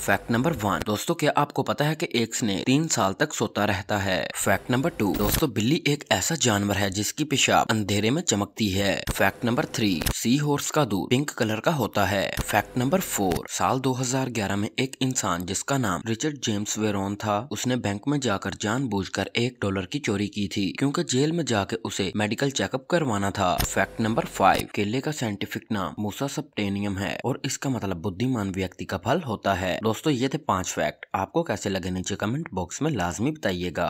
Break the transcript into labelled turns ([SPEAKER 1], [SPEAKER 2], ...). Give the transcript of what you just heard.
[SPEAKER 1] fact number one दोस्तों क्या आपको पता है कि एक स्ने तीन साल तक सोता रहता है फैक्ट नंबर टू दोस्तों बिल्ली एक ऐसा जानवर है जिसकी पेशाब अंधेरे में चमकती है fact number three sea horse का दूध पिंक कलर का होता है फैक्ट नंबर फोर साल 2011 में एक इंसान जिसका नाम रिचर्ड जेम्स वेरोन था उसने बैंक में जाकर कर एक डॉलर की चोरी की थी क्यूँकी जेल में जाके उसे मेडिकल चेकअप करवाना था फैक्ट नंबर फाइव केले का साइंटिफिक नाम मूसा सप्टेनियम है और इसका मतलब बुद्धिमान व्यक्ति का फल होता है दोस्तों ये थे पांच फैक्ट आपको कैसे लगे नीचे कमेंट बॉक्स में लाजमी बताइएगा